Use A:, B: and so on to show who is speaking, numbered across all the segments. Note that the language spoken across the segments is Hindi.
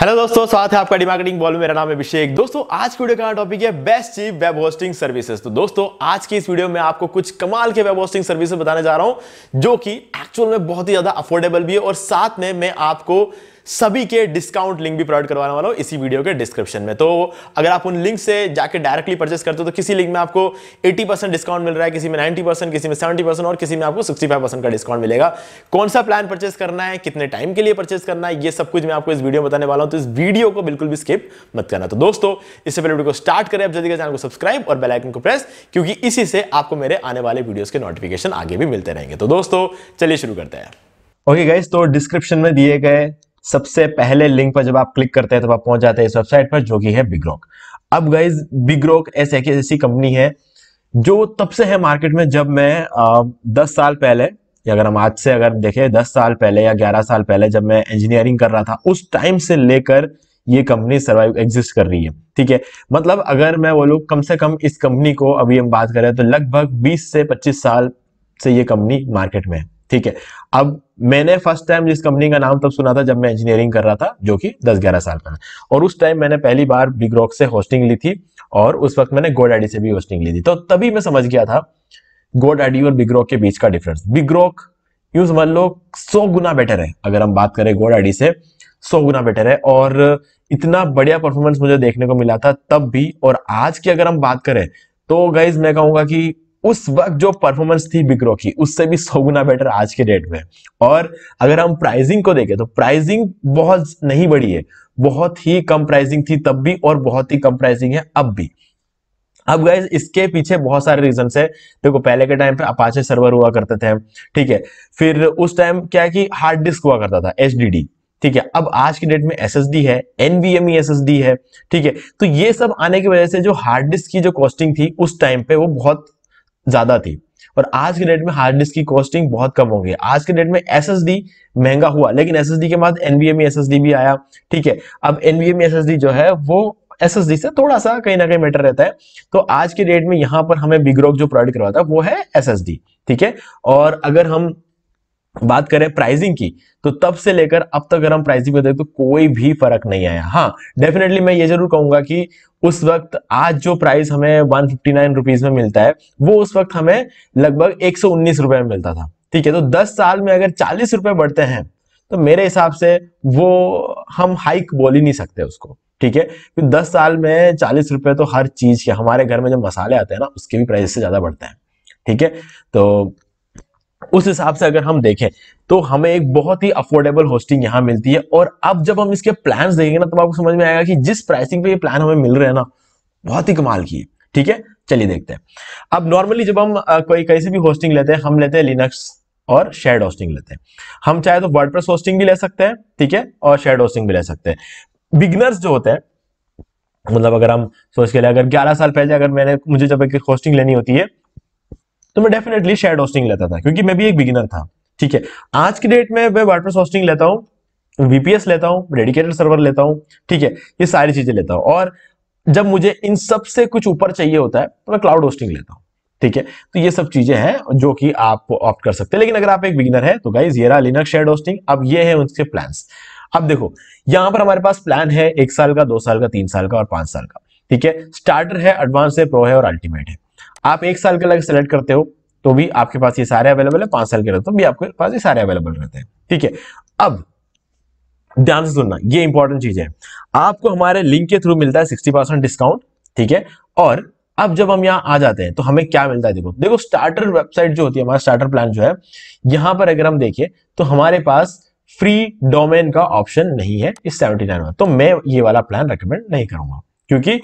A: हेलो दोस्तों स्वागत है आपका डिमार्केटिंग बॉल में मेरा नाम है अभिषेक दोस्तों आज की वीडियो का टॉपिक है best cheap web hosting services तो दोस्तों आज की इस वीडियो में आपको कुछ कमाल के वेब होस्टिंग सर्विसेज बताने जा रहा हूं जो कि एक्चुअल में बहुत ही ज्यादा अफोर्डेबल भी है और साथ में मैं आपको सभी के डिस्काउंट लिंक भी प्रोवाइड करवाने वाला हूँ इसी वीडियो के डिस्क्रिप्शन में तो अगर आप उन लिंक से जाकर डायरेक्टली परचेस करते हो तो किसी लिंक में आपको 80 परसेंट डिस्काउंट मिल रहा है किसी में 90 परसेंट किसी में 70 परसेंट और किसी में आपको 65 परसेंट का डिस्काउंट मिलेगा कौन सा प्लान परचेस करना है कितने टाइम के लिए परचेस करना है ये सब कुछ मैं आपको इस वीडियो में बताने वाला हूँ तो इस वीडियो को बिल्कुल भी स्किप मत करना तो दोस्तों इससे पहले वीडियो को स्टार्ट करें आप जल्दी चैनल को सब्सक्राइब और बेलाइकन को प्रेस क्योंकि इसी से आपको मेरे आने वाले वीडियोज के नोटिफिकेशन आगे भी मिलते रहेंगे तो दोस्तों चलिए शुरू करते हैं ओके okay गाइस तो डिस्क्रिप्शन में दिए गए सबसे पहले लिंक पर जब आप क्लिक करते हैं तो आप पहुंच जाते हैं इस वेबसाइट पर जो कि है बिग रॉक अब गाइज बिग रॉक ऐसे ऐसी कंपनी है जो तब से है मार्केट में जब मैं दस साल पहले या अगर हम आज से अगर देखें दस साल पहले या ग्यारह साल पहले जब मैं इंजीनियरिंग कर रहा था उस टाइम से लेकर ये कंपनी सर्वाइव एग्जिस्ट कर रही है ठीक है मतलब अगर मैं बोलूँ कम से कम इस कंपनी को अभी हम बात करें तो लगभग 20 से 25 साल से ये कंपनी मार्केट में है ठीक है अब मैंने फर्स्ट टाइम जिस कंपनी का नाम तब सुना था जब मैं इंजीनियरिंग कर रहा था जो कि 10-11 साल का और उस टाइम मैंने पहली बार बिग रॉक से होस्टिंग ली थी और उस वक्त मैंने गोड से भी होस्टिंग ली थी तो तभी मैं समझ गया था गोड और बिग रॉक के बीच का डिफरेंस बिग रॉक यूं समझ लो सौ गुना बेटर है अगर हम बात करें गोड से सौ गुना बेटर है और इतना बढ़िया परफॉर्मेंस मुझे देखने को मिला था तब भी और आज की अगर हम बात करें तो गाइज मैं कहूंगा कि उस वक्त जो परफॉर्मेंस थी बिक्रो की उससे भी सौ गुना बेटर आज के डेट में और अगर हम प्राइसिंग को देखें तो प्राइसिंग बहुत नहीं बढ़ी है बहुत ही कम प्राइसिंग थी तब भी और बहुत ही कम प्राइसिंग है अब भी अब गए इसके पीछे बहुत सारे रीजन है देखो पहले के टाइम पे अपाचे सर्वर हुआ करते थे ठीक है फिर उस टाइम क्या है कि हार्ड डिस्क हुआ करता था एच ठीक है अब आज की डेट में एस है एनवीएमई एस e है ठीक है तो ये सब आने की वजह से जो हार्ड डिस्क की जो कॉस्टिंग थी उस टाइम पे वो बहुत ज्यादा थी और आज के डेट में हार्ड डिस्क की कॉस्टिंग बहुत कम हो गई आज के डेट में एस महंगा हुआ लेकिन एस के बाद एनवीएमई एस e भी आया ठीक है अब एनवीएमई एस e जो है वो एस से थोड़ा सा कहीं ना कहीं मैटर रहता है तो आज के डेट में यहां पर हमें बिगरॉक जो प्रोवाइड करवाता है वो है एस ठीक है और अगर हम बात करें प्राइसिंग की तो तब से लेकर अब तक अगर हम प्राइसिंग में देखें तो कोई भी फर्क नहीं आया हाँ डेफिनेटली मैं ये जरूर कहूंगा कि उस वक्त आज जो प्राइस हमें वन फिफ्टी में मिलता है वो उस वक्त हमें लगभग एक सौ उन्नीस रुपए में मिलता था ठीक है तो दस साल में अगर चालीस रुपए बढ़ते हैं तो मेरे हिसाब से वो हम हाइक बोल ही नहीं सकते उसको ठीक है क्योंकि दस साल में चालीस रुपए तो हर चीज के हमारे घर में जो मसाले आते हैं ना उसके भी प्राइस से ज्यादा बढ़ते हैं ठीक है तो उस हिसाब से अगर हम देखें तो हमें एक बहुत ही अफोर्डेबल होस्टिंग यहाँ मिलती है और अब जब हम इसके प्लान्स देखेंगे ना तो आपको समझ में आएगा कि जिस प्राइसिंग पे ये प्लान हमें मिल रहे हैं ना बहुत ही कमाल की है ठीक है चलिए देखते हैं अब नॉर्मली जब हम कोई कैसे भी होस्टिंग लेते हैं हम लेते हैं लिनक्स और शेयर होस्टिंग लेते हैं हम चाहे तो वर्ड होस्टिंग भी ले सकते हैं ठीक है और शेयर होस्टिंग भी ले सकते हैं बिगनर्स जो होते हैं मतलब अगर हम सोच के लिए अगर 11 साल पहले अगर मैंने मुझे जब एक होस्टिंग लेनी होती है तो मैं डेफिनेटली शेड होस्टिंग लेता था क्योंकि मैं भी एक बिगिनर था ठीक है आज की डेट में मैं वाटर होस्टिंग लेता हूँ वीपीएस लेता हूँ डेडिकेटेड सर्वर लेता हूँ ठीक है ये सारी चीजें लेता हूँ और जब मुझे इन सब से कुछ ऊपर चाहिए होता है तो मैं क्लाउड होस्टिंग लेता हूँ ठीक है तो ये सब चीजें हैं जो कि आप ऑप्ट कर सकते हैं लेकिन अगर आप एक बिगिनर है तो गाइज ये लिनक शेड होस्टिंग अब ये है उनके प्लान अब देखो यहां पर हमारे पास प्लान है एक साल का दो साल का तीन साल का और पांच साल का ठीक है स्टार्टर है एडवांस है प्रो है और अल्टीमेट है आप एक साल के अलग सेलेक्ट करते हो तो भी आपके पास ये सारे अवेलेबल है पांच साल के रहते तो भी आपके पास ये सारे अवेलेबल रहते हैं ठीक है अब ध्यान से सुनना ये इंपॉर्टेंट चीज है आपको हमारे लिंक के थ्रू मिलता है सिक्सटी परसेंट डिस्काउंट ठीक है और अब जब हम यहाँ आ जाते हैं तो हमें क्या मिलता है देखो देखो स्टार्टर वेबसाइट जो होती है हमारा स्टार्टर प्लान जो है यहां पर अगर हम देखें तो हमारे पास फ्री डोमेन का ऑप्शन नहीं है इस सेवेंटी नाइन में तो मैं ये वाला प्लान रिकमेंड नहीं करूंगा क्योंकि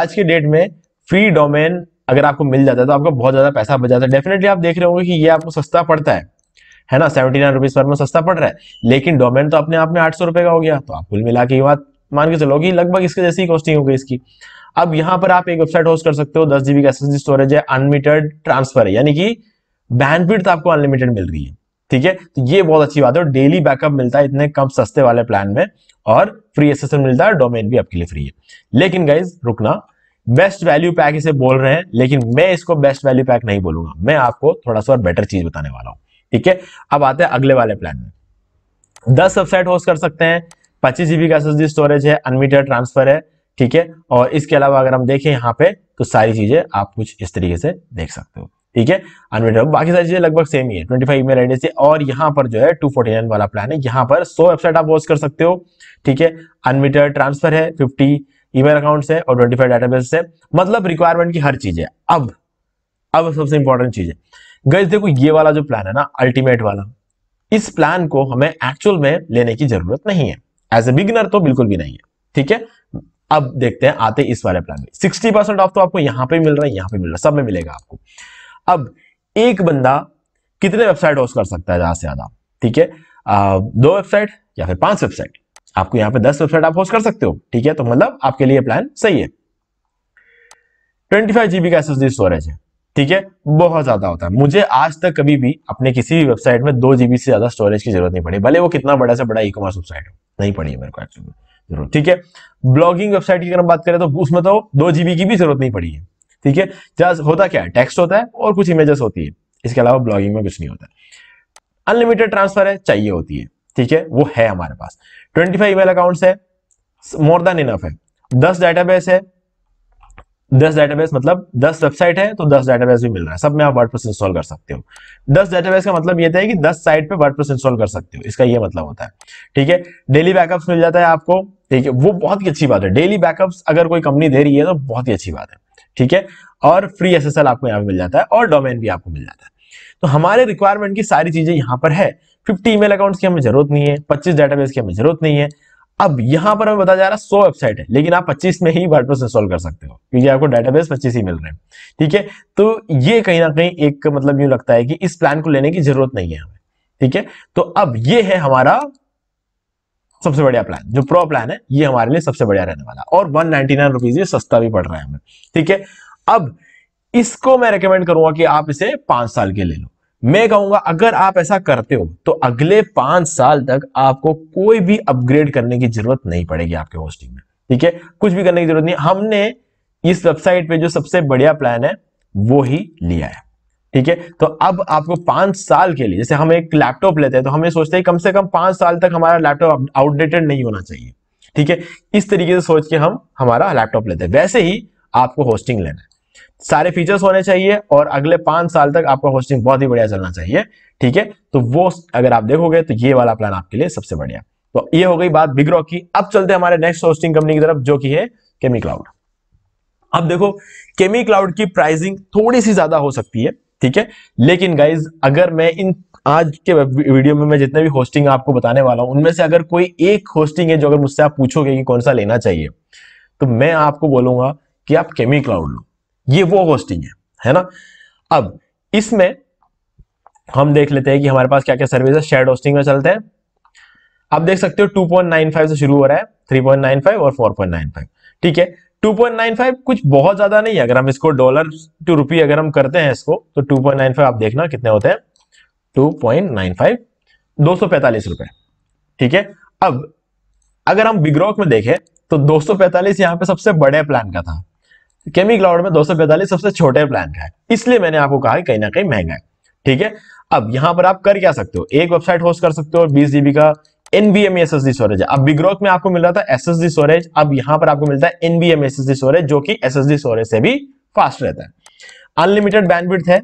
A: आज के डेट में फ्री डोमेन अगर आपको मिल जाता है तो आपका बहुत ज़्यादा पैसा बच जाता है डेफिनेटली आप देख रहे होंगे कि ये आपको सस्ता पड़ता है है ना सेवेंटी नाइन रुपीज़ पर में सस्ता पड़ रहा है लेकिन डोमेन तो अपने आप में आठ सौ रुपए का हो गया तो आप कुल मिला के ये बात मान के चलो कि लगभग इसके जैसी कॉस्टिंग होगी इसकी अब यहाँ पर आप एक वेबसाइट होस्ट कर सकते हो दस जीबी का एस स्टोरेज है अनलिमिटेड ट्रांसफर है यानी कि तो आपको अनलिमिटेड मिल रही है ठीक है तो ये बहुत अच्छी बात है डेली बैकअप मिलता है इतने कम सस्ते वाले प्लान में और फ्री एसेसन मिलता है डोमेन भी आपके लिए फ्री है लेकिन गाइज रुकना बेस्ट वैल्यू पैक इसे बोल रहे हैं लेकिन मैं इसको बेस्ट वैल्यू पैक नहीं बोलूंगा मैं आपको थोड़ा सा और बेटर चीज बताने वाला हूं ठीक है अब आते हैं अगले वाले प्लान में दस वेबसाइट होस्ट कर सकते हैं पच्चीस जीबी का एस स्टोरेज है अनलिमिटेड ट्रांसफर है ठीक है और इसके अलावा अगर हम देखें यहाँ पे तो सारी चीजें आप कुछ इस तरीके से देख सकते हो ठीक है अनलिमिटेड बाकी सारी चीजें लगभग सेम ही है ट्वेंटी फाइव ईमेल आईडी से और यहाँ पर जो है टू फोर्टी नाइन वाला प्लान है यहाँ पर सौ वेबसाइट आप होस्ट कर सकते हो ठीक है अनलिमिटेड ट्रांसफर है फिफ्टी ईमेल अकाउंट से और ट्वेंटी फाइव डेटाबेस से मतलब रिक्वायरमेंट की हर चीज है अब अब सबसे इंपॉर्टेंट चीज है गैस देखो ये वाला जो प्लान है ना अल्टीमेट वाला इस प्लान को हमें एक्चुअल में लेने की जरूरत नहीं है एज ए बिगनर तो बिल्कुल भी नहीं है ठीक है अब देखते हैं आते इस वाले प्लान में सिक्सटी परसेंट ऑफ तो आपको यहां पे मिल रहा है यहां पे मिल रहा है सब में मिलेगा आपको अब एक बंदा कितने वेबसाइट होस्ट कर सकता है ज्यादा से ज्यादा ठीक है दो वेबसाइट या फिर पांच वेबसाइट आपको यहां पे दस वेबसाइट आप होस्ट कर सकते हो ठीक है तो मतलब आपके लिए प्लान सही है ट्वेंटी फाइव जीबी का एस स्टोरेज है ठीक है बहुत ज्यादा होता है मुझे आज तक कभी भी अपने किसी भी वेबसाइट में दो जीबी से ज्यादा स्टोरेज की जरूरत नहीं पड़ी भले वो कितना बड़ा से बड़ा ई कॉमर्स वेबसाइट हो नहीं पड़ी है मेरे को एक्चुअली जरूरत ठीक है ब्लॉगिंग वेबसाइट की अगर हम बात करें तो उसमें तो दो जीबी की भी जरूरत नहीं पड़ी है ठीक है जस्ट होता क्या है टेक्स्ट होता है और कुछ इमेजेस होती है इसके अलावा ब्लॉगिंग में कुछ नहीं होता अनलिमिटेड ट्रांसफर है चाहिए होती है ठीक है वो है हमारे पास ट्वेंटी फाइव ईमेल अकाउंट है मोर देन इनफ है दस डेटाबेस है दस डेटाबेस मतलब दस वेबसाइट है तो दस डेटाबेस भी मिल रहा है सब में आप वर्डप्रेस इंस्टॉल कर सकते हो दस डेटाबेस का मतलब ये था तो कि दस साइट पे वर्डप्रेस इंस्टॉल कर सकते हो इसका ये मतलब होता है ठीक है डेली बैकअप्स मिल जाता है आपको ठीक है वो बहुत ही अच्छी बात है डेली बैकअप्स अगर कोई कंपनी दे रही है तो बहुत ही अच्छी बात है ठीक है और फ्री एस आपको यहाँ पे मिल जाता है और डोमेन भी आपको मिल जाता है तो हमारे रिक्वायरमेंट की सारी चीजें यहाँ पर है फिफ्टी ईमेल अकाउंट की हमें जरूरत नहीं है पच्चीस डेटाबेस की हमें जरूरत नहीं है अब यहां पर हमें बताया जा रहा है सौ वेबसाइट है लेकिन आप 25 में ही वर्डप्रेस इंस्टॉल कर सकते हो क्योंकि आपको डेटाबेस 25 ही मिल रहे हैं ठीक है तो ये कहीं ना कहीं एक मतलब यूं लगता है कि इस प्लान को लेने की जरूरत नहीं है हमें ठीक है तो अब ये है हमारा सबसे बढ़िया प्लान जो प्रो प्लान है ये हमारे लिए सबसे बढ़िया रहने वाला और वन नाइनटी नाइन रुपीज ये सस्ता भी पड़ रहा है हमें ठीक है अब इसको मैं रिकमेंड करूंगा कि आप इसे पांच साल के ले लो मैं कहूंगा अगर आप ऐसा करते हो तो अगले पांच साल तक आपको कोई भी अपग्रेड करने की जरूरत नहीं पड़ेगी आपके होस्टिंग में ठीक है कुछ भी करने की जरूरत नहीं हमने इस वेबसाइट पे जो सबसे बढ़िया प्लान है वो ही लिया है ठीक है तो अब आपको पांच साल के लिए जैसे हम एक लैपटॉप लेते हैं तो हमें सोचते हैं कम से कम पांच साल तक हमारा लैपटॉप आउटडेटेड नहीं होना चाहिए ठीक है इस तरीके से सोच के हम हमारा लैपटॉप लेते हैं वैसे ही आपको होस्टिंग लेना है सारे फीचर्स होने चाहिए और अगले पांच साल तक आपका होस्टिंग बहुत ही बढ़िया चलना चाहिए ठीक है तो वो अगर आप देखोगे तो ये वाला प्लान आपके लिए सबसे बढ़िया तो ये हो गई बात बिग रॉक की अब चलते हमारे नेक्स्ट होस्टिंग कंपनी की तरफ जो की है केमी क्लाउड अब देखो केमी क्लाउड की प्राइसिंग थोड़ी सी ज्यादा हो सकती है ठीक है लेकिन गाइज अगर मैं इन आज के वीडियो में मैं जितने भी होस्टिंग आपको बताने वाला हूं उनमें से अगर कोई एक होस्टिंग है जो अगर मुझसे आप पूछोगे कि कौन सा लेना चाहिए तो मैं आपको बोलूंगा कि आप केमी क्लाउड लो ये वो होस्टिंग है है ना अब इसमें हम देख लेते हैं कि हमारे पास क्या क्या सर्विस है शेयर होस्टिंग में चलते हैं आप देख सकते हो 2.95 से शुरू हो रहा है 3.95 और 4.95 ठीक है 2.95 कुछ बहुत ज्यादा नहीं है अगर हम इसको डॉलर टू रुपी अगर हम करते हैं इसको तो 2.95 आप देखना कितने होते हैं 2.95 245 रुपए ठीक है अब अगर हम बिग्रॉक में देखें तो 245 यहां पे सबसे बड़े प्लान का था केमी क्लाउड में दो सबसे छोटे प्लान का है इसलिए मैंने आपको कहा कहीं ना कहीं महंगा है ठीक है अब यहां पर आप कर क्या सकते हो एक वेबसाइट होस्ट कर सकते हो बीस जीबी का एनबीएमई एस स्टोरेज है अब बिग्रोक में आपको मिल रहा था एस स्टोरेज अब यहां पर आपको मिलता है एनबीएमई एस स्टोरेज जो कि एस स्टोरेज से भी फास्ट रहता है अनलिमिटेड बैंडविड्थ है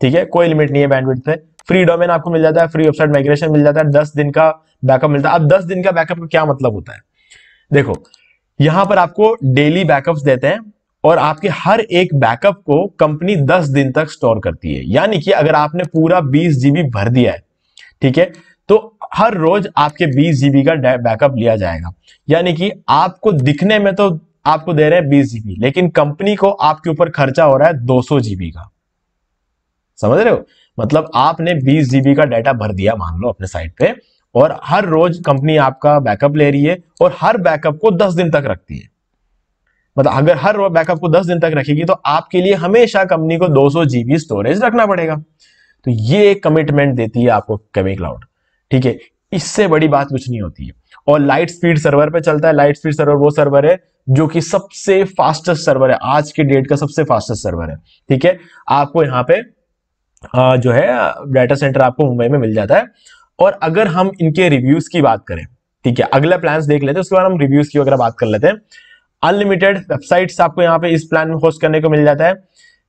A: ठीक है कोई लिमिट नहीं है बैंडविड्थ पे फ्री डोमेन आपको मिल जाता है फ्री वेबसाइट माइग्रेशन मिल जाता है दस दिन का बैकअप मिलता है अब दस दिन का बैकअप का क्या मतलब होता है देखो यहां पर आपको डेली बैकअप्स देते हैं और आपके हर एक बैकअप को कंपनी 10 दिन तक स्टोर करती है यानी कि अगर आपने पूरा बीस जीबी भर दिया है ठीक है तो हर रोज आपके बीस जीबी का बैकअप लिया जाएगा यानी कि आपको दिखने में तो आपको दे रहे हैं बीस जीबी लेकिन कंपनी को आपके ऊपर खर्चा हो रहा है 200 जीबी का समझ रहे हो मतलब आपने बीस जीबी का डाटा भर दिया मान लो अपने साइट पे और हर रोज कंपनी आपका बैकअप ले रही है और हर बैकअप को दस दिन तक रखती है मतलब अगर हर बैकअप को 10 दिन तक रखेगी तो आपके लिए हमेशा कंपनी को 200 जीबी स्टोरेज रखना पड़ेगा तो ये एक कमिटमेंट देती है आपको केमी क्लाउड ठीक है इससे बड़ी बात कुछ नहीं होती है और लाइट स्पीड सर्वर पे चलता है लाइट स्पीड सर्वर वो सर्वर है जो कि सबसे फास्टेस्ट सर्वर है आज के डेट का सबसे फास्टेस्ट सर्वर है ठीक है आपको यहाँ पे जो है डाटा सेंटर आपको मुंबई में मिल जाता है और अगर हम इनके रिव्यूज की बात करें ठीक है अगला प्लान देख लेते हैं उसके बाद हम रिव्यूज की अगर बात कर लेते हैं अनलिमिटेड वेबसाइट्स आपको यहाँ पे इस प्लान में होस्ट करने को मिल जाता है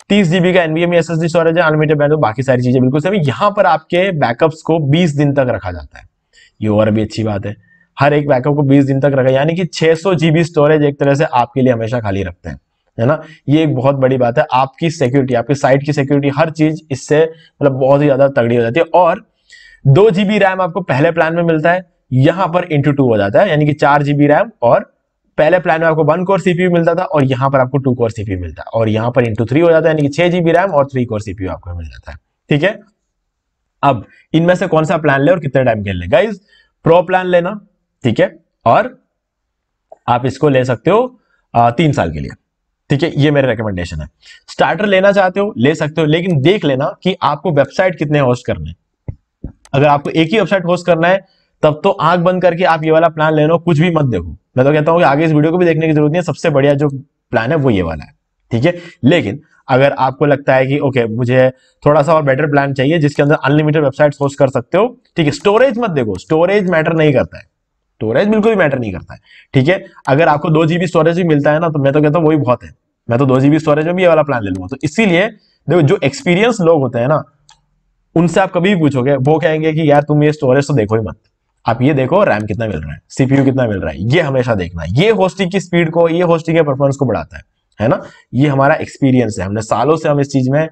A: तीस जीबी का एनवीएम एस एस स्टोरेज है अनलिमिटेड बैंड तो बाकी सारी चीजें बिल्कुल सभी यहाँ पर आपके बैकअप्स को बीस दिन तक रखा जाता है ये और भी अच्छी बात है हर एक बैकअप को बीस दिन तक रखा यानी कि छह सौ जीबी स्टोरेज एक तरह से आपके लिए हमेशा खाली रखते हैं है ना ये एक बहुत बड़ी बात है आपकी सिक्योरिटी आपकी साइट की सिक्योरिटी हर चीज इससे मतलब बहुत ही ज्यादा तगड़ी हो जाती है और दो जीबी रैम आपको पहले प्लान में मिलता है यहां पर इंटू टू हो जाता है यानी कि चार जीबी रैम और पहले प्लान में आपको वन कोर सीपीयू मिलता था और यहाँ पर आपको टू कोर सीपीयू मिलता है और यहाँ पर इंटू थ्री हो जाता है यानी कि छह जीबी रैम और थ्री कोर सीपीयू आपको मिल जाता है ठीक है अब इनमें से कौन सा प्लान ले और कितने टाइम के ले गाइज प्रो प्लान लेना ठीक है और आप इसको ले सकते हो तीन साल के लिए ठीक है ये मेरे रिकमेंडेशन है स्टार्टर लेना चाहते हो ले सकते हो लेकिन देख लेना कि आपको वेबसाइट कितने होस्ट करने अगर आपको एक ही वेबसाइट होस्ट करना है तब तो आंख बंद करके आप ये वाला प्लान ले लो कुछ भी मत देखो मैं तो कहता हूँ कि आगे इस वीडियो को भी देखने की जरूरत नहीं है सबसे बढ़िया जो प्लान है वो ये वाला है ठीक है लेकिन अगर आपको लगता है कि ओके मुझे थोड़ा सा और बेटर प्लान चाहिए जिसके अंदर अनलिमिटेड वेबसाइट होस्ट कर सकते हो ठीक है स्टोरेज मत देखो स्टोरेज मैटर नहीं करता है स्टोरेज बिल्कुल भी मैटर नहीं करता है ठीक है अगर आपको दो जीबी स्टोरेज भी मिलता है ना तो मैं तो कहता हूँ वही बहुत है मैं तो दो जीबी स्टोरेज में भी ये वाला प्लान ले लूंगा तो इसीलिए देखो जो एक्सपीरियंस लोग होते हैं ना उनसे आप कभी भी पूछोगे वो कहेंगे कि यार तुम ये स्टोरेज तो देखो ही मत आप ये देखो रैम कितना मिल रहा है सीपीयू कितना मिल रहा है ये हमेशा देखना है ये होस्टिंग की स्पीड को ये होस्टिंग के परफॉर्मेंस को बढ़ाता है है ना ये हमारा एक्सपीरियंस है हमने सालों से हम इस चीज में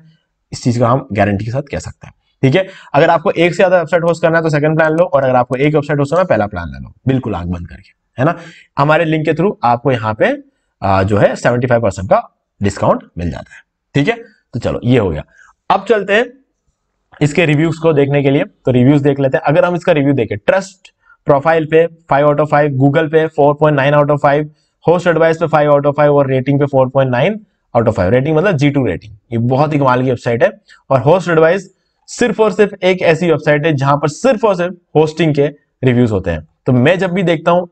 A: इस चीज का हम गारंटी के साथ कह सकते हैं ठीक है अगर आपको एक से ज्यादा वेबसाइट होस्ट करना है तो सेकंड प्लान लो और अगर आपको एक वेबसाइट होस्ट करना है पहला प्लान ले लो बिल्कुल आग बंद करके है ना हमारे लिंक के थ्रू आपको यहाँ पे जो है सेवेंटी का डिस्काउंट मिल जाता है ठीक है तो चलो ये हो गया अब चलते हैं इसके रिव्यूज को देखने के लिए तो रिव्यूज देख लेते हैं अगर हम इसका रिव्यू देखें ट्रस्ट प्रोफाइल पे five out of five Google पे four point nine out of five host advice पे फाइव आउट ऑफ फाइव और रेटिंग पे four point nine out of five rating मतलब जी टू रेटिंग ये बहुत ही कमाल की वेबसाइट है और होस्ट एडवाइस सिर्फ और सिर्फ एक ऐसी वेबसाइट है जहां पर सिर्फ और सिर्फ होस्टिंग के रिव्यूज होते हैं तो मैं जब भी देखता हूँ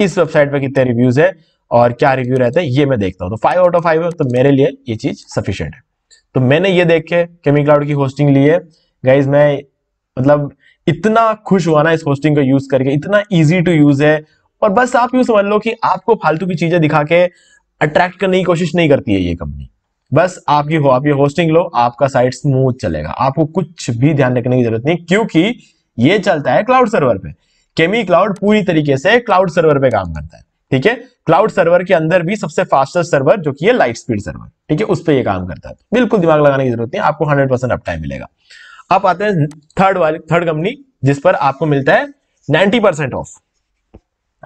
A: इस वेबसाइट पर कितने रिव्यूज है और क्या रिव्यू रहते हैं ये मैं देखता हूँ तो फाइव आउट ऑफ फाइव है तो मेरे लिए ये चीज सफिशियंट है तो मैंने ये देख केमी क्लाउड की होस्टिंग ली है गाइज मैं मतलब इतना खुश हुआ ना इस होस्टिंग को यूज करके इतना ईजी टू यूज है और बस आप यू समझ लो कि आपको फालतू की चीजें दिखा के अट्रैक्ट करने की कोशिश नहीं करती है ये कंपनी बस आपकी हो आप ये होस्टिंग लो आपका साइट स्मूथ चलेगा आपको कुछ भी ध्यान रखने की जरूरत नहीं क्योंकि ये चलता है क्लाउड सर्वर पे केमी क्लाउड पूरी तरीके से क्लाउड सर्वर पे काम करता है ठीक है क्लाउड सर्वर के अंदर भी सबसे फास्टेस्ट सर्वर जो कि है लाइट स्पीड सर्वर ठीक है उस पर यह काम करता है बिल्कुल दिमाग लगाने की जरूरत नहीं आपको हंड्रेड परसेंट अप टाइम मिलेगा आप आते हैं थर्ड वाली थर्ड कंपनी जिस पर आपको मिलता है नाइनटी परसेंट ऑफ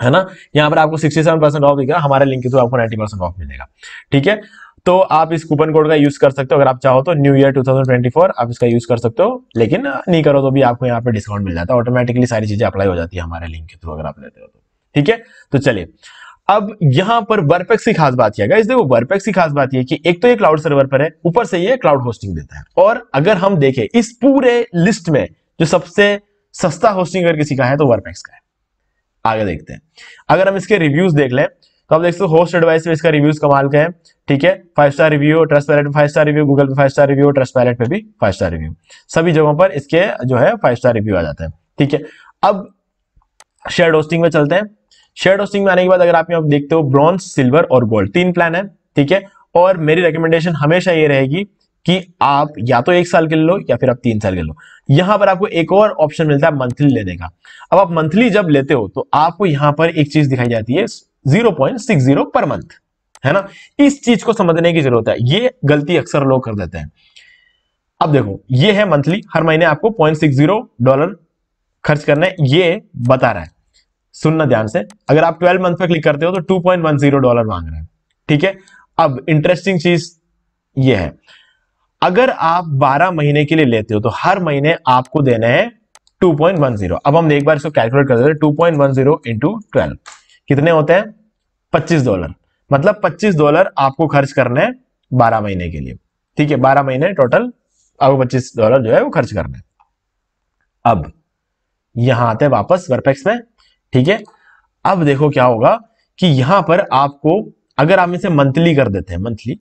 A: है ना यहाँ पर आपको सिक्सटी सेवन परसेंट ऑफ दिखेगा हमारे लिंक के थ्रू आपको 90 परसेंट ऑफ मिलेगा ठीक है तो आप इस कूपन कोड का यूज कर सकते हो अगर आप चाहो तो न्यू ईयर 2024 आप इसका यूज कर सकते हो लेकिन नहीं करो तो भी आपको यहाँ पे डिस्काउंट मिल जाता है ऑटोमेटिकली सारी चीजें अप्लाई हो जाती है हमारे लिंक के थ्रू अगर आप लेते हो तो ठीक है तो चलिए अब यहां पर वर्पेक्स की खास बात है देखो वर्पेक्स की खास बात यह कि एक तो ये क्लाउड सर्वर पर है ऊपर से ये क्लाउड होस्टिंग देता है और अगर हम देखें इस पूरे लिस्ट में जो सबसे सस्ता होस्टिंग अगर किसी का है तो वर्पेक्स का है आगे देखते हैं अगर हम इसके रिव्यूज देख लें तो आप देख सकते हो होस्ट एडवाइस में इसका रिव्यूज कमाल का है ठीक है five star review Trustpilot में फाइव स्टार रिव्यू गूगल पे five star review Trustpilot पे भी फाइव स्टार रिव्यू सभी जगहों पर इसके जो है फाइव स्टार रिव्यू आ जाता है ठीक है अब शेयर होस्टिंग में चलते हैं शेयर होस्टिंग में आने के बाद अगर आप यहाँ देखते हो ब्रॉन्स सिल्वर और गोल्ड तीन प्लान है ठीक है और मेरी रिकमेंडेशन हमेशा ये रहेगी कि आप या तो एक साल के ले लो या फिर आप तीन साल के लो यहां पर आपको एक और ऑप्शन मिलता है मंथली लेने का अब आप मंथली जब लेते हो तो आपको यहां पर एक चीज दिखाई जाती है zero point six zero per month है ना इस चीज को समझने की जरूरत है ये गलती अक्सर लोग कर देते हैं अब देखो ये है मंथली हर महीने आपको पॉइंट डॉलर खर्च करना है ये बता रहा है सुनना ध्यान से अगर आप 12 मंथ पे क्लिक करते हो तो 2.10 डॉलर मांग रहे हैं ठीक है अब इंटरेस्टिंग चीज ये है अगर आप 12 महीने के लिए लेते हो तो हर महीने आपको देने हैं 2.10 अब हम एक बार इसको कैलकुलेट कर देते हैं 2.10 इंटू 12 कितने होते हैं 25 डॉलर मतलब 25 डॉलर आपको खर्च करने है बारह महीने के लिए ठीक है बारह महीने टोटल आपको पच्चीस डॉलर जो है वो खर्च करना है अब यहां आते हैं वापस वर्पेक्स में ठीक है अब देखो क्या होगा कि यहां पर आपको अगर आप इसे मंथली कर देते हैं मंथली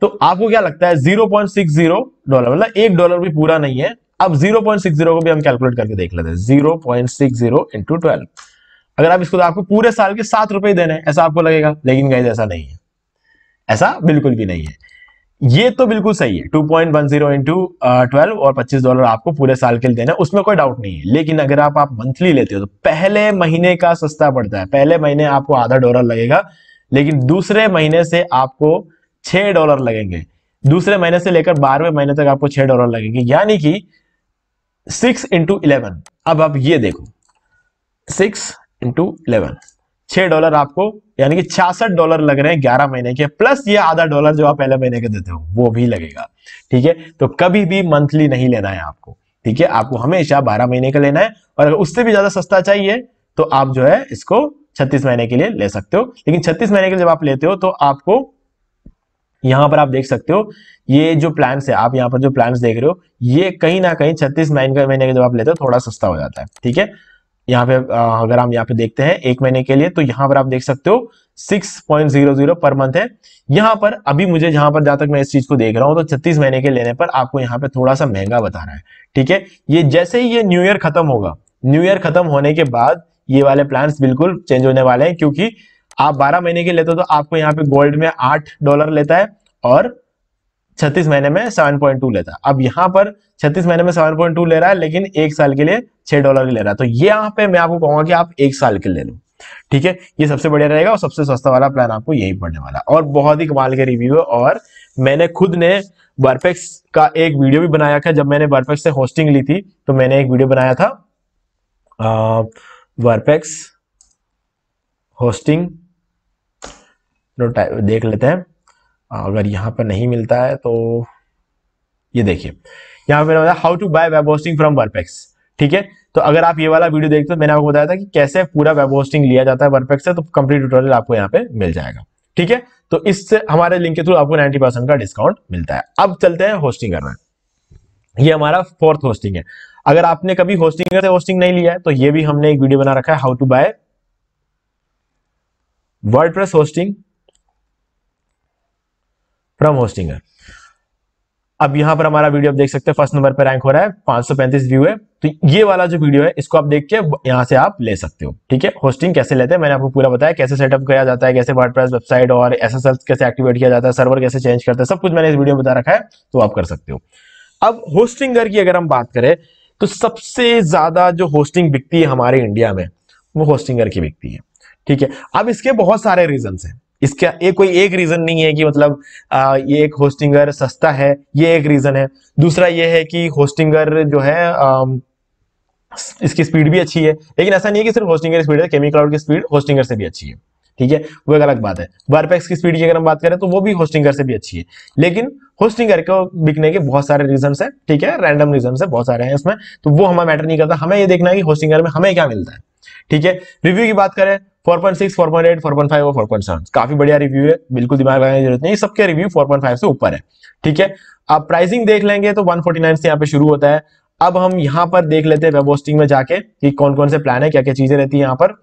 A: तो आपको क्या लगता है 0.60 डॉलर मतलब एक डॉलर भी पूरा नहीं है अब 0.60 को भी हम कैलकुलेट करके देख लेते हैं 0.60 पॉइंट सिक्स इंटू ट्वेल्व अगर आप इसको तो आपको पूरे साल के सात रुपए देने ऐसा आपको लगेगा लेकिन गाइज ऐसा नहीं है ऐसा बिल्कुल भी नहीं है ये तो बिल्कुल सही है 2.10 point one zero into twelve और 25 डॉलर आपको पूरे साल के लिए देना उसमें कोई डाउट नहीं है लेकिन अगर आप आप मंथली लेते हो तो पहले महीने का सस्ता पड़ता है पहले महीने आपको आधा डॉलर लगेगा लेकिन दूसरे महीने से आपको छह डॉलर लगेंगे दूसरे महीने से लेकर बारहवें महीने तक आपको छह डॉलर लगेंगे यानी कि सिक्स इंटू इलेवन अब आप ये देखो सिक्स इंटू इलेवन छह डॉलर आपको यानी कि छियासठ डॉलर लग रहे हैं ग्यारह महीने के प्लस ये आधा डॉलर जो आप पहले महीने के देते हो वो भी लगेगा ठीक है तो कभी भी मंथली नहीं लेना है आपको ठीक है आपको हमेशा बारह महीने का लेना है और अगर उससे भी ज्यादा सस्ता चाहिए तो आप जो है इसको छत्तीस महीने के लिए ले सकते हो लेकिन छत्तीस महीने के जब आप लेते हो तो आपको यहां पर आप देख सकते हो ये जो प्लान्स है आप यहाँ पर जो प्लान देख रहे हो ये कहीं ना कहीं छत्तीस महीने का महीने का जब आप लेते हो थोड़ा सस्ता हो जाता है ठीक है यहाँ पे अगर हम यहाँ पे देखते हैं एक महीने के लिए तो यहाँ पर आप देख सकते हो 6.00 पर मंथ है यहाँ पर अभी मुझे जहां पर जहां तक मैं इस चीज को देख रहा हूँ तो 36 महीने के लेने पर आपको यहाँ पे थोड़ा सा महंगा बता रहा है ठीक है ये जैसे ही ये न्यू ईयर खत्म होगा न्यू ईयर खत्म होने के बाद ये वाले प्लान बिल्कुल चेंज होने वाले हैं क्योंकि आप बारह महीने के लेते हो तो आपको यहाँ पे गोल्ड में आठ डॉलर लेता है और छत्तीस महीने में सेवन पॉइंट टू लेता अब यहाँ पर छत्तीस महीने में सेवन पॉइंट टू ले रहा है लेकिन एक साल के लिए छह डॉलर ले रहा है तो ये यहाँ पे मैं आपको कहूंगा कि आप एक साल के ले लो ठीक है ये सबसे बढ़िया रहेगा और सबसे सस्ता वाला प्लान आपको यही पड़ने वाला और बहुत ही कमाल के रिव्यू है और मैंने खुद ने बर्फेक्स का एक वीडियो भी बनाया था जब मैंने बर्फेक्स से होस्टिंग ली थी तो मैंने एक वीडियो बनाया था वर्पेक्स होस्टिंग देख लेते हैं अगर यहाँ पर नहीं मिलता है तो ये देखिए यहाँ पर बताया how to buy web hosting from Verpex ठीक है तो अगर आप ये वाला वीडियो देखते हो मैंने आपको बताया था कि कैसे पूरा वेब होस्टिंग लिया जाता है वर्पेक्स से तो कंप्लीट ट्यूटोरियल आपको यहाँ पे मिल जाएगा ठीक है तो इससे हमारे लिंक के थ्रू आपको नाइनटी परसेंट का डिस्काउंट मिलता है अब चलते हैं होस्टिंग करना ये हमारा फोर्थ होस्टिंग है अगर आपने कभी होस्टिंग से होस्टिंग नहीं लिया है तो ये भी हमने एक वीडियो बना रखा है how to buy word hosting from Hostinger अब यहां पर हमारा वीडियो आप देख सकते हैं फर्स्ट नंबर पर रैंक हो रहा है 535 व्यू है तो ये वाला जो वीडियो है इसको आप देख के यहां से आप ले सकते हो ठीक है होस्टिंग कैसे लेते हैं मैंने आपको पूरा बताया कैसे सेटअप किया जाता है कैसे वर्ड वेबसाइट और एस कैसे एक्टिवेट किया जाता है सर्वर कैसे चेंज करता है सब कुछ मैंने इस वीडियो में बता रखा है तो आप कर सकते हो अब होस्टिंगर की अगर हम बात करें तो सबसे ज्यादा जो होस्टिंग बिकती है हमारे इंडिया में वो होस्टिंगर की बिकती है ठीक है अब इसके बहुत सारे रीजन है इसका एक कोई एक रीजन नहीं है कि मतलब आ, ये एक होस्टिंगर सस्ता है ये एक रीजन है दूसरा ये है कि होस्टिंगर जो है आ, इसकी स्पीड भी अच्छी है लेकिन ऐसा नहीं है कि सिर्फ होस्टिंगर की स्पीड है केमी क्लाउड की स्पीड होस्टिंगर से भी अच्छी है ठीक है वो एक अलग बात है वारपैक्स की स्पीड की अगर हम बात करें तो वो भी होस्टिंगर से भी अच्छी है लेकिन होस्टिंगर को बिकने के बहुत सारे रीजन है ठीक है रैंडम रीजन है बहुत सारे हैं इसमें तो वो हमें मैटर नहीं करता हमें ये देखना है कि होस्टिंगर में हमें क्या मिलता है ठीक है रिव्यू की बात करें 4.6, 4.8, 4.5 और 4.7 काफी बढ़िया रिव्यू है बिल्कुल दिमाग लगाने की जरूरत नहीं सबके रिव्यू 4.5 से ऊपर है ठीक है आप प्राइसिंग देख लेंगे तो 149 से यहाँ पे शुरू होता है अब हम यहाँ पर देख लेते हैं होस्टिंग में जाके कि कौन कौन से प्लान है क्या क्या चीजें रहती है यहाँ पर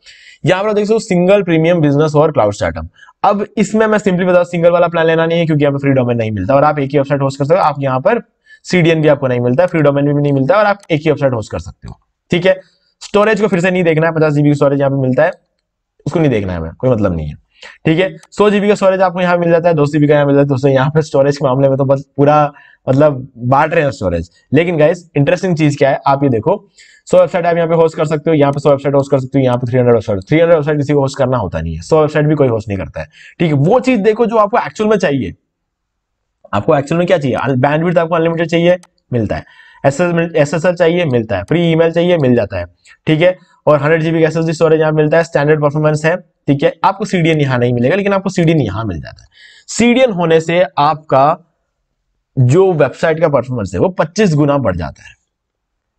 A: यहाँ पर देख सो सिंगल प्रीमियम बिजनेस और क्लाउड स्टार्टअप अब इसमें मैं सिंपली बताऊँ सिंगल वाला प्लान लेना नहीं है क्योंकि यहाँ पर फ्री डोमेन नहीं मिलता और आप एक ही वेबसाइट होस्ट कर सकते हो आप यहाँ पर सीडीएन भी आपको नहीं मिलता फ्री डोमेन भी नहीं मिलता और आप एक ही वेबसाइट होस्ट कर सकते हो ठीक है स्टोरेज को फिर से नहीं देखना है पचास जीबी स्टोरेज यहाँ पे मिलता है उसको नहीं देखना है हमें कोई मतलब नहीं है ठीक है सौ जीबी का स्टोरेज आपको यहाँ मिल जाता है दो जीबी का यहाँ मिल जाता है दोस्तों यहाँ पे स्टोरेज के मामले में तो बस पूरा मतलब बांट रहे हैं स्टोरेज लेकिन गाइस इंटरेस्टिंग चीज क्या है आप ये देखो सौ वेबसाइट आप यहाँ पे होस्ट कर सकते हो यहाँ पे सौ वेबसाइट होस्ट कर सकते हो यहाँ पे three hundred website three hundred website किसी को होस्ट करना होता नहीं है सौ वेबसाइट भी कोई होस्ट नहीं करता है ठीक है वो चीज देखो जो आपको एक्चुअल में चाहिए आपको एक्चुअल में क्या चाहिए बैंडविड्थ आपको अनलिमिटेड चाहिए मिलता है एस एस चाहिए मिलता है फ्री ईमेल चाहिए मिल जाता है ठीक है और हंड्रेड जीबी का एस स्टोरेज यहाँ मिलता है स्टैंडर्ड परफॉर्मेंस है ठीक है आपको सीडीएन यहाँ नहीं मिलेगा लेकिन आपको सीडीएन यहाँ मिल जाता है सीडीएन होने से आपका जो वेबसाइट का परफॉर्मेंस है वो 25 गुना बढ़ जाता है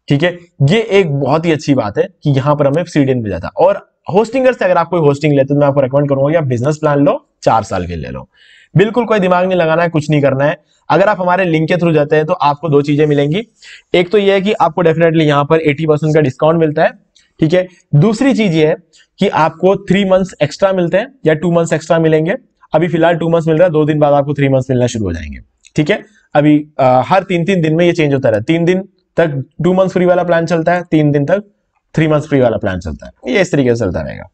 A: ठीक है ये एक बहुत ही अच्छी बात है कि यहाँ पर हमें सीडीएन मिल जाता है और होस्टिंगर से अगर आप कोई होस्टिंग लेते तो मैं आपको रिकमेंड करूंगा कि आप बिजनेस प्लान लो चार साल के ले लो बिल्कुल कोई दिमाग नहीं लगाना है कुछ नहीं करना है अगर आप हमारे लिंक के थ्रू जाते हैं तो आपको दो चीजें मिलेंगी एक तो यह है कि आपको डेफिनेटली यहाँ पर 80 परसेंट का डिस्काउंट मिलता है ठीक है दूसरी चीज ये है कि आपको थ्री मंथ्स एक्स्ट्रा मिलते हैं या टू मंथ्स एक्स्ट्रा मिलेंगे अभी फिलहाल टू मंथ्स मिल रहा है दो दिन बाद आपको थ्री मंथ्स मिलना शुरू हो जाएंगे ठीक है अभी आ, हर तीन तीन दिन में ये चेंज होता रहा है तीन दिन तक टू मंथ्स फ्री वाला प्लान चलता है तीन दिन तक थ्री मंथ्स फ्री वाला प्लान चलता है ये इस तरीके से चलता रहेगा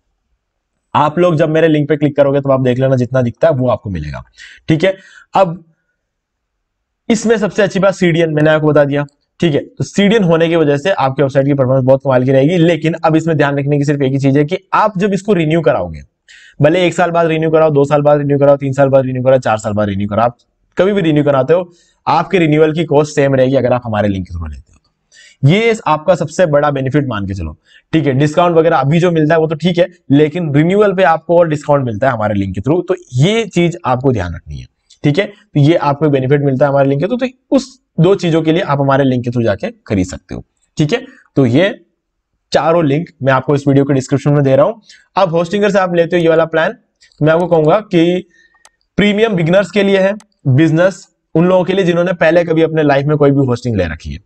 A: आप लोग जब मेरे लिंक पे क्लिक करोगे तो आप देख लेना जितना दिखता है वो आपको मिलेगा ठीक है अब इसमें सबसे अच्छी बात सीडीएन मैंने आपको बता दिया ठीक है तो सीडियन होने की वजह से आपकी वेबसाइट की परफॉर्मेंस बहुत कमाल की रहेगी लेकिन अब इसमें ध्यान रखने की सिर्फ एक ही चीज है कि आप जब इसको रिन्यू कराओगे भले एक साल बाद रिन्यू कराओ दो साल बाद रिन्यू कराओ तीन साल बाद रिन्यू कराओ चार साल बाद रिन्यू कराओ आप कभी भी रिन्यू कराते हो आपके रिन्यूअल की कॉस्ट सेम रहेगी अगर आप हमारे लिंक के थ्रू लेते हो ये आपका सबसे बड़ा बेनिफिट मान के चलो ठीक है डिस्काउंट वगैरह अभी जो मिलता है वो तो ठीक है लेकिन रिन्यूअल पे आपको और डिस्काउंट मिलता है हमारे लिंक के थ्रू तो ये चीज आपको ध्यान रखनी है ठीक है तो ये आपको बेनिफिट मिलता है हमारे लिंक के थ्रू तो उस दो चीजों के लिए आप हमारे लिंक के थ्रू जाके खरीद सकते हो ठीक है तो ये चारों लिंक मैं आपको इस वीडियो के डिस्क्रिप्शन में दे रहा हूं अब होस्टिंगर से आप लेते हो ये वाला प्लान तो मैं आपको कहूंगा कि प्रीमियम बिगनर्स के लिए है बिजनेस उन लोगों के लिए जिन्होंने पहले कभी अपने लाइफ में कोई भी होस्टिंग ले रखी है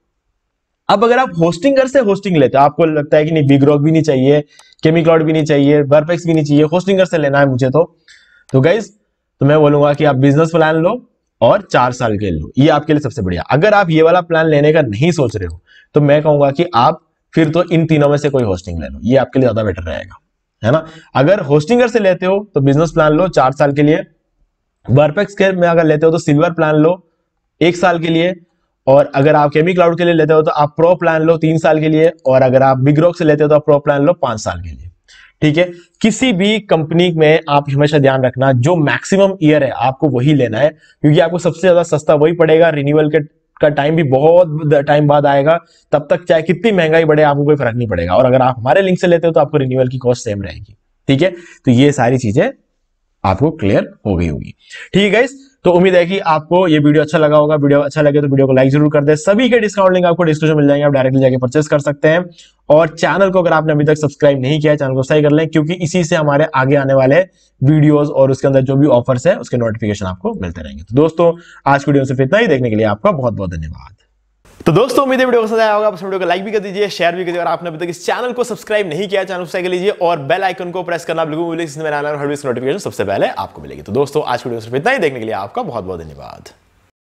A: अब अगर आप होस्टिंगर से होस्टिंग लेते हो आपको लगता है कि नहीं बिग रॉक भी नहीं चाहिए केमिक्लॉड भी नहीं चाहिए बर्फेक्स भी नहीं चाहिए होस्टिंगर से लेना है मुझे तो तो गाइज तो मैं बोलूंगा कि आप बिजनेस प्लान लो और चार साल के लो ये आपके लिए सबसे बढ़िया अगर आप ये वाला प्लान लेने का नहीं सोच रहे हो तो मैं कहूंगा कि आप फिर तो इन तीनों में से कोई होस्टिंग ले लो ये आपके लिए ज्यादा बेटर रहेगा है ना अगर होस्टिंगर से लेते हो तो बिजनेस प्लान लो चार साल के लिए वर्पेक्स के में अगर लेते हो तो सिल्वर प्लान लो एक साल के लिए और अगर आप केमी क्लाउड के लिए लेते हो तो आप प्रो प्लान लो तीन साल के लिए और अगर आप बिग रॉक से लेते हो तो आप प्रो प्लान लो पांच साल के लिए ठीक है किसी भी कंपनी में आप हमेशा ध्यान रखना जो मैक्सिमम ईयर है आपको वही लेना है क्योंकि आपको सबसे ज्यादा सस्ता वही पड़ेगा रिन्यूअल के का टाइम भी बहुत टाइम बाद आएगा तब तक चाहे कितनी महंगाई बढ़े आपको कोई फर्क नहीं पड़ेगा और अगर आप हमारे लिंक से लेते हो तो आपको रिन्यूअल की कॉस्ट सेम रहेगी ठीक है तो ये सारी चीजें आपको क्लियर हो गई होगी ठीक है गाइस तो उम्मीद है कि आपको ये वीडियो अच्छा लगा होगा वीडियो अच्छा लगे तो वीडियो को लाइक जरूर कर दे सभी के डिस्काउंट लिंक आपको डिस्क्रिप्शन मिल जाएंगे आप डायरेक्टली जाके परचेस कर सकते हैं और चैनल को अगर आपने अभी तक सब्सक्राइब नहीं किया चैनल को सही कर लें क्योंकि इसी से हमारे आगे आने वाले वीडियोज और उसके अंदर जो भी ऑफर्स है उसके नोटिफिकेशन आपको मिलते रहेंगे तो दोस्तों आज वीडियो सिर्फ इतना ही देखने के लिए आपका बहुत बहुत धन्यवाद तो दोस्तों उम्मीद है वीडियो पसंद आया होगा आप वीडियो को लाइक भी कर दीजिए शेयर भी कर दीजिए और आपने अभी तक इस चैनल को सब्सक्राइब नहीं किया चैनल सब्सक्राइब लीजिए और बेल आइकन को प्रेस करना बिल्कुल नोटिफिकेशन सबसे पहले आपको मिलेगी तो दोस्तों आज वीडियो सिर्फ इतना ही देखने के लिए आपका बहुत बहुत धन्यवाद